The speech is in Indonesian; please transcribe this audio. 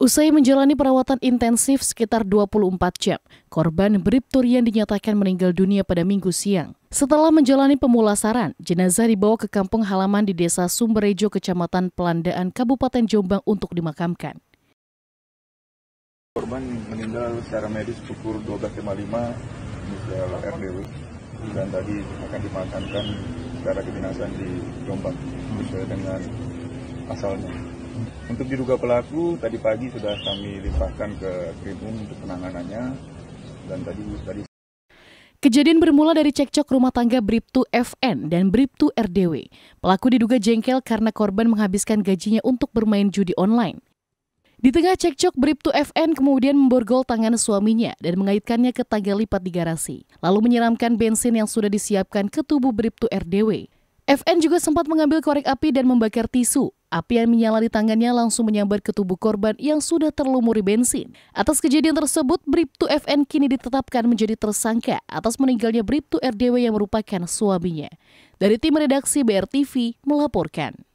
Usai menjalani perawatan intensif sekitar 24 jam, korban Briptur yang dinyatakan meninggal dunia pada minggu siang. Setelah menjalani pemulasaran, jenazah dibawa ke kampung halaman di desa Sumberejo, kecamatan Pelandaan, Kabupaten Jombang untuk dimakamkan. Korban meninggal secara medis pukul 12.55, di RDW, dan tadi akan dimakamkan secara kedinasan di Jombang, sesuai dengan asalnya. Untuk diduga pelaku tadi pagi sudah kami limpahkan ke Krimum untuk penanganannya dan tadi tadi Kejadian bermula dari cekcok rumah tangga Briptu FN dan Briptu RDW. Pelaku diduga jengkel karena korban menghabiskan gajinya untuk bermain judi online. Di tengah cekcok, Briptu FN kemudian memborgol tangan suaminya dan mengaitkannya ke tangga lipat di garasi, lalu menyiramkan bensin yang sudah disiapkan ke tubuh Briptu RDW. FN juga sempat mengambil korek api dan membakar tisu. Api yang menyala di tangannya langsung menyambar ke tubuh korban yang sudah terlumuri bensin. Atas kejadian tersebut, Bribtu FN kini ditetapkan menjadi tersangka atas meninggalnya Bribtu RDW yang merupakan suaminya. Dari tim redaksi BRTV melaporkan.